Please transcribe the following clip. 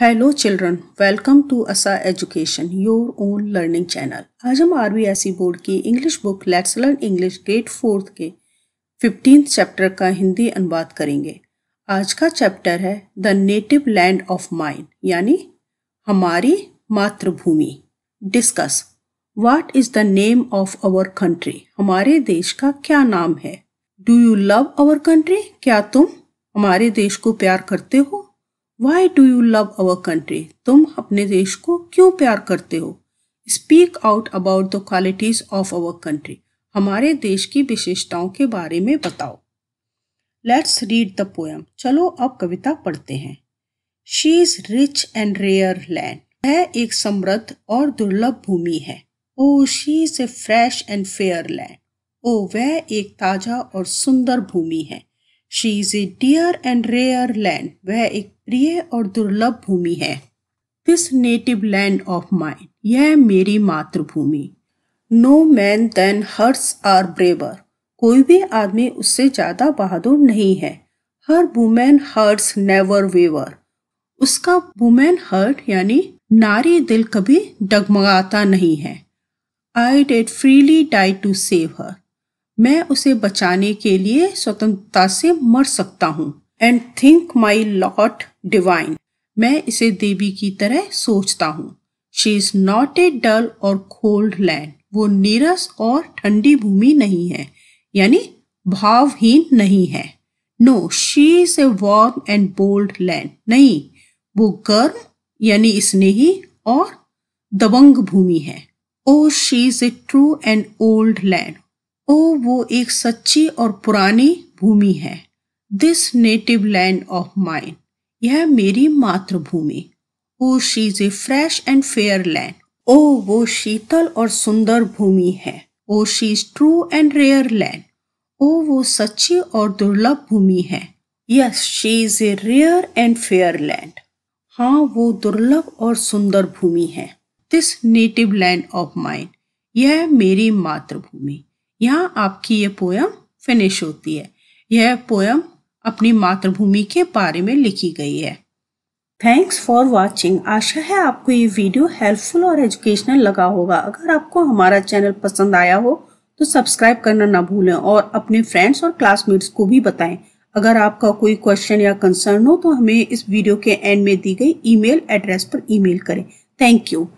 hello children welcome to Asa education your own learning channel आज हम R board e की English book let's learn English grade fourth के fifteen chapter का हिंदी अनुवाद करेंगे आज का चैप्टर है the native land of mind यानी हमारी मातृभूमि discuss what is the name of our country हमारे देश का क्या नाम है do you love our country क्या तुम हमारे देश को प्यार करते हो why do you love our country तुम अपने देश को क्यों प्यार करते हो speak out about the qualities of our country हमारे देश की विशेषताओं के बारे में बताओ लेट्स रीड द पोएम चलो अब कविता पढ़ते हैं she is rich and rare land वह एक समृद्ध और दुर्लभ भूमि है ओ she is a fresh and fair land O वह एक ताजा और सुंदर भूमि है she is a dear and rare land वह एक प्रिय और दुर्लभ भूमि है this native land of mind यह मेरी मातृभूमि no man than hers are braver कोई भी आदमी उससे ज़्यादा बहादुर नहीं है हर वुमेन हर्ट्स नेवर वेवर उसका वुमेन हर्ट यानी नारी दिल कभी डगमगाता नहीं है I'd freely die to save her मैं उसे बचाने के लिए स्वतंत्रता से मर सकता हूँ and think my lot divine मैं इसे देवी की तरह सोचता हूँ she is not a dull और कोल्ड लैंड वो नीरस और ठंडी भूमि नहीं है यानी भावहीन नहीं है no she is a warm and bold land नहीं वो गर्म यानी स्नेही और दबंग भूमि है ओ she is a true and old land ओ वो एक सच्ची और पुरानी भूमि है this native land of mine यह मेरी मातृभूमि oh she is a fresh and fair land ओ वो शीतल और सुंदर भूमि है ओ she is true and rare land ओ वो सच्ची और दुर्लभ भूमि है yes she is a rare and fair land हाँ वो दुर्लभ और सुंदर भूमि है this native land of mind यह मेरी मातृभूमि यहाँ आपकी ये पोयम फिनिश होती है यह पोयम अपनी मातृभूमि के बारे में लिखी गई है थैंक्स फॉर वॉचिंग आशा है आपको ये वीडियो हेल्पफुल और एजुकेशनल लगा होगा अगर आपको हमारा चैनल पसंद आया हो तो सब्सक्राइब करना ना भूलें और अपने फ्रेंड्स और क्लासमेट्स को भी बताएं अगर आपका कोई क्वेश्चन या कंसर्न हो तो हमें इस वीडियो के एंड में दी गई ईमेल एड्रेस पर ईमेल करें थैंक यू